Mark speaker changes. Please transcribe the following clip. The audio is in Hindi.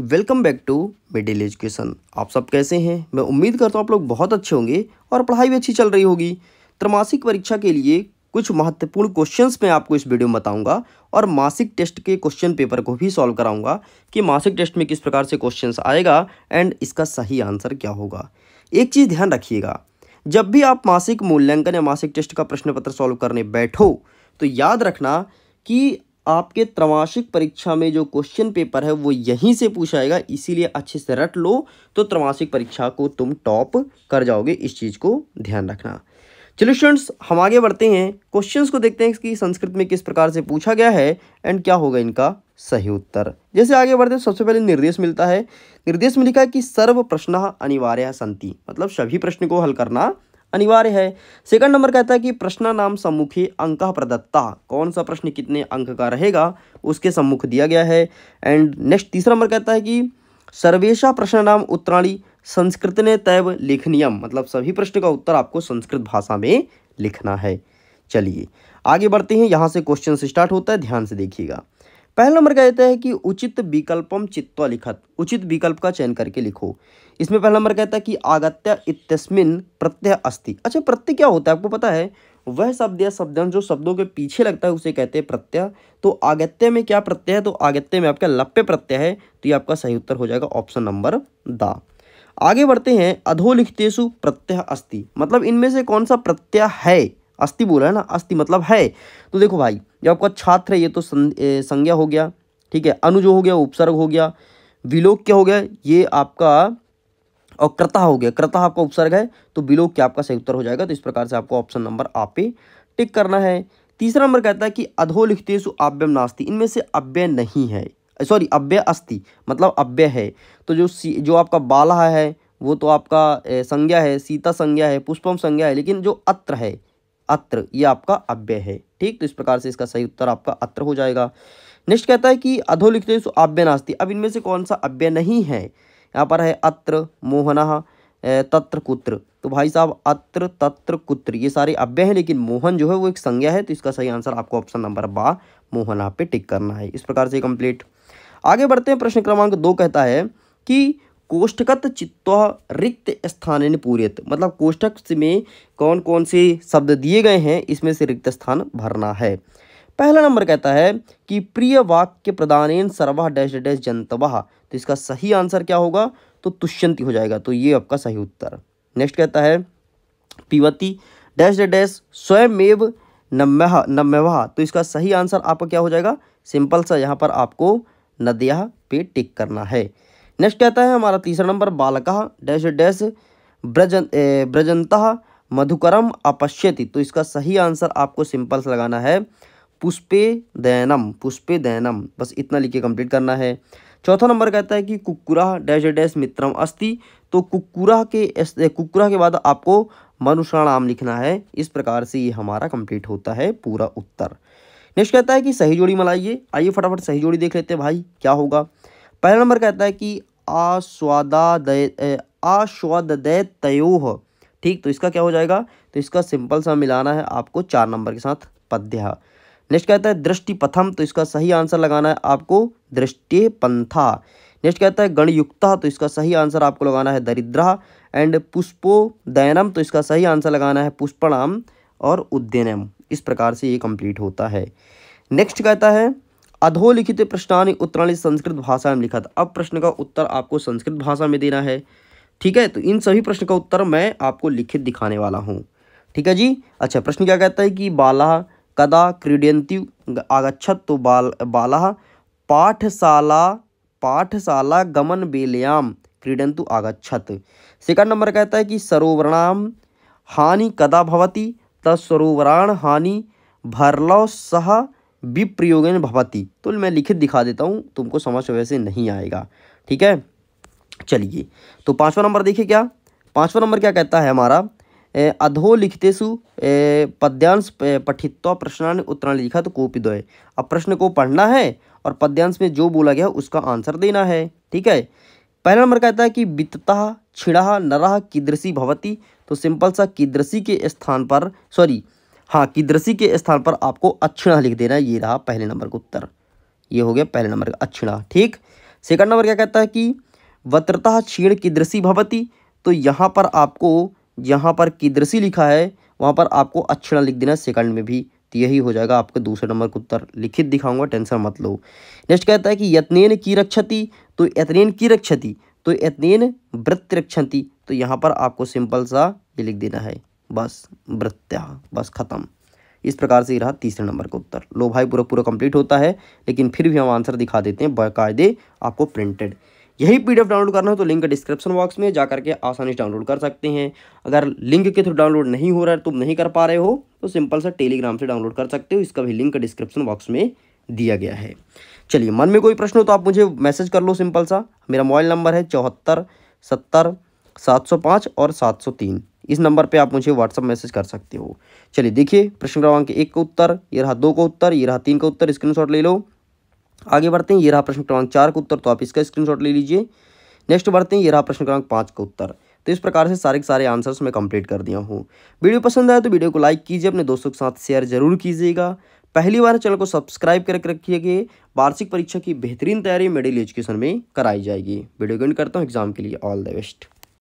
Speaker 1: welcome back to middle education आप सब कैसे हैं मैं उम्मीद करता हूँ आप लोग बहुत अच्छे होंगे और पढ़ाई भी अच्छी चल रही होगी त्रमासिक परीक्षा के लिए कुछ महत्वपूर्ण क्वेश्चंस मैं आपको इस वीडियो में बताऊंगा और मासिक टेस्ट के क्वेश्चन पेपर को भी सॉल्व कराऊंगा कि मासिक टेस्ट में किस प्रकार से क्वेश्चन आएगा एंड इसका सही आंसर क्या होगा एक चीज़ ध्यान रखिएगा जब भी आप मासिक मूल्यांकन या मासिक टेस्ट का प्रश्न पत्र सॉल्व करने बैठो तो याद रखना कि आपके त्रमाशिक परीक्षा में जो क्वेश्चन पेपर है वो यहीं से पूछाएगा इसीलिए अच्छे से रट लो तो त्रमाशिक परीक्षा को तुम टॉप कर जाओगे इस चीज़ को ध्यान रखना चलिए स्टूडेंट्स हम आगे बढ़ते हैं क्वेश्चंस को देखते हैं कि संस्कृत में किस प्रकार से पूछा गया है एंड क्या होगा इनका सही उत्तर जैसे आगे बढ़ते हैं सबसे पहले निर्देश मिलता है निर्देश में लिखा है कि सर्व प्रश्न अनिवार्य संति मतलब सभी प्रश्न को हल करना अनिवार्य है सेकंड नंबर कहता है कि प्रश्न नाम सम्मुखी अंक प्रदत्ता कौन सा प्रश्न कितने अंक का रहेगा उसके सम्मुख दिया गया है एंड नेक्स्ट तीसरा नंबर कहता है कि सर्वेशा प्रश्न नाम उत्तराणी संस्कृत ने तैव लेखनियम मतलब सभी प्रश्न का उत्तर आपको संस्कृत भाषा में लिखना है चलिए आगे बढ़ते हैं यहाँ से क्वेश्चन स्टार्ट होता है ध्यान से देखिएगा पहला नंबर कहता है कि उचित विकल्पम चित्वा लिखत उचित विकल्प का चयन करके लिखो इसमें पहला नंबर कहता है कि आगत्य इतस्मिन प्रत्यय अस्ति अच्छा प्रत्यय क्या होता है आपको पता है वह शब्द या शब्दांश जो शब्दों के पीछे लगता है उसे कहते हैं प्रत्यय तो आगत्य में क्या प्रत्यय है तो आगत्य में आपका लप्य प्रत्यय है तो ये आपका सही उत्तर हो जाएगा ऑप्शन नंबर द आगे बढ़ते हैं अधोलिखितेशु प्रत्यय अस्थि मतलब इनमें से कौन सा प्रत्यय है अस्थि बोला है ना अस्थि मतलब है तो देखो भाई जो आपका छात्र है ये तो संज्ञा हो गया ठीक है अनुज हो गया उपसर्ग हो गया विलोक क्या हो गया ये आपका और कृता हो गया कृता आपका उपसर्ग है तो बिलो क्या आपका सही उत्तर हो जाएगा तो इस प्रकार से आपको ऑप्शन नंबर आप पे टिक करना है तीसरा नंबर कहता है कि अधो लिखते सु अव्यम नास्ती इनमें से अव्यय नहीं है सॉरी अव्यय अस्ति मतलब अव्यय है तो जो सी जो आपका बाला है वो तो आपका संज्ञा है सीता संज्ञा है पुष्पम संज्ञा है लेकिन जो अत्र है अत्र ये आपका अव्यय है ठीक तो इस प्रकार से इसका सही उत्तर आपका अत्र हो जाएगा नेक्स्ट कहता है कि लिखते सु आव्य नास्ती अब इनमें से कौन सा अव्यय नहीं है यहाँ पर है अत्र मोहना तत्र कुत्र तो भाई साहब अत्र तत्र कुत्र ये सारे अव्यय हैं लेकिन मोहन जो है वो एक संज्ञा है तो इसका सही आंसर आपको ऑप्शन नंबर बा मोहना पे टिक करना है इस प्रकार से कंप्लीट आगे बढ़ते हैं प्रश्न क्रमांक दो कहता है कि कोष्ठकत चित्त रिक्त स्थान पूरेत मतलब कोष्ठक में कौन कौन से शब्द दिए गए हैं इसमें से रिक्त स्थान भरना है पहला नंबर कहता है कि प्रिय वाक्य प्रदान सर्वा डैश डैश जनतवाह तो इसका सही आंसर क्या होगा तो तुष्यंती हो जाएगा तो ये आपका सही उत्तर नेक्स्ट कहता है पीवती डैश डैश स्वयमेव नम्यह तो इसका सही आंसर आपका क्या हो जाएगा सिंपल सा यहाँ पर आपको नदिया पे टिक करना है नेक्स्ट कहता है हमारा तीसरा नंबर बालक डैश डैश ब्रजन ब्रजंत मधुकरम अपश्यति तो इसका सही आंसर आपको सिंपल से लगाना है पुष्पे दैनम पुष्पे दैनम बस इतना लिख के कंप्लीट करना है चौथा नंबर कहता है कि कुकुरा डैश डैश मित्रम अस्ति तो कुकुरा के कुकुरा के बाद आपको मनुषाणाम लिखना है इस प्रकार से ये हमारा कंप्लीट होता है पूरा उत्तर नेक्स्ट कहता है कि सही जोड़ी मलाइए आइए फटाफट सही जोड़ी देख लेते हैं भाई क्या होगा पहला नंबर कहता है कि आस्वादादय आस्वादय तयोह ठीक तो इसका क्या हो जाएगा तो इसका सिंपल सा मिलाना है आपको चार नंबर के साथ पद्य नेक्स्ट कहता है दृष्टि पथम तो इसका सही आंसर लगाना है आपको दृष्टि पंथा नेक्स्ट कहता है गणयुक्ता तो इसका सही आंसर आपको लगाना है दरिद्रा एंड पुष्पो दैनम तो इसका सही आंसर लगाना है पुष्पणाम और उद्यनम इस प्रकार से ये कंप्लीट होता है नेक्स्ट कहता है अधोलिखित प्रश्नानि उत्तराणी संस्कृत भाषा में लिखा था अब प्रश्न का उत्तर आपको संस्कृत भाषा में देना है ठीक है तो इन सभी प्रश्न का उत्तर मैं आपको लिखित दिखाने वाला हूँ ठीक है जी अच्छा प्रश्न क्या कहता है कि बाला कदा आगछत तो बाल बाला पाठशाला पाठशाला गमन बेलयाम क्रीडंतु आगछत सेकंड नंबर कहता है कि सरोवराम हानि कदा भवती तत्सरोवराण हानि भरलो सह विप्रयोगन भवती तो मैं लिखित दिखा देता हूँ तुमको समझ वैसे नहीं आएगा ठीक है चलिए तो पांचवा नंबर देखिए क्या पांचवा नंबर क्या कहता है हमारा अधोलिखितेषु पद्यांश पठित्वा प्रश्नान उत्तराण लिखा तो कॉपी दो अब प्रश्न को पढ़ना है और पद्यांश में जो बोला गया उसका आंसर देना है ठीक है पहला नंबर कहता है कि वित्तः छिड़ा नरह किदृशी भवती तो सिंपल सा किदृशी के स्थान पर सॉरी हाँ किदृशी के स्थान पर आपको अक्षिणा लिख देना ये रहा पहले नंबर का उत्तर ये हो गया पहले नंबर का अक्षिणा ठीक सेकंड नंबर क्या कहता है कि वत्रता क्षीण किदृशी भवती तो यहाँ पर आपको यहाँ पर किदृशी लिखा है वहाँ पर आपको अक्षरा लिख देना सेकंड में भी तो यही हो जाएगा आपका दूसरे नंबर का उत्तर लिखित दिखाऊंगा टेंशन मत लो नेक्स्ट कहता है कि यत्नेन की रक्षति तो यत्नेन की रक्षति तो यत्नेन वृत्त रक्षति तो यहाँ पर आपको सिंपल सा ये लिख देना है बस वृत्या बस ख़त्म इस प्रकार से रहा तीसरे नंबर का उत्तर लो भाई पूरा पूरा कंप्लीट होता है लेकिन फिर भी हम आंसर दिखा देते हैं बाकायदे आपको प्रिंटेड यही पी डाउनलोड करना हो तो लिंक डिस्क्रिप्शन बॉक्स में जा करके आसानी से डाउनलोड कर सकते हैं अगर लिंक के थ्रू डाउनलोड नहीं हो रहा है तुम नहीं कर पा रहे हो तो सिंपल सा टेलीग्राम से डाउनलोड कर सकते हो इसका भी लिंक डिस्क्रिप्शन बॉक्स में दिया गया है चलिए मन में कोई प्रश्न हो तो आप मुझे मैसेज कर लो सिंपल सा मेरा मोबाइल नंबर है चौहत्तर सत्तर सात सौ पाँच और सात सौ तीन इस नंबर पे आप मुझे व्हाट्सअप मैसेज कर सकते हो चलिए देखिए प्रश्न क्रमांक एक का उत्तर ये रहा दो का उत्तर ये रहा तीन का उत्तर स्क्रीनशॉट ले लो आगे बढ़ते हैं ये रहा प्रश्न क्रमांक चार का उत्तर तो आप इसका स्क्रीनशॉट ले लीजिए नेक्स्ट बढ़ते हैं ये रहा प्रश्न क्रमांक पाँच का उत्तर तो इस प्रकार से सारे के सारे आंसर्स मैं कंप्लीट कर दिया हूँ वीडियो पसंद आया तो वीडियो को लाइक कीजिए अपने दोस्तों के साथ शेयर जरूर कीजिएगा पहली बार चैनल को सब्सक्राइब करके रखिएगा वार्षिक परीक्षा की बेहतरीन तैयारी मिडिल एजुकेशन में कराई जाएगी वीडियो गेंड करता हूँ एग्जाम के लिए ऑल द बेस्ट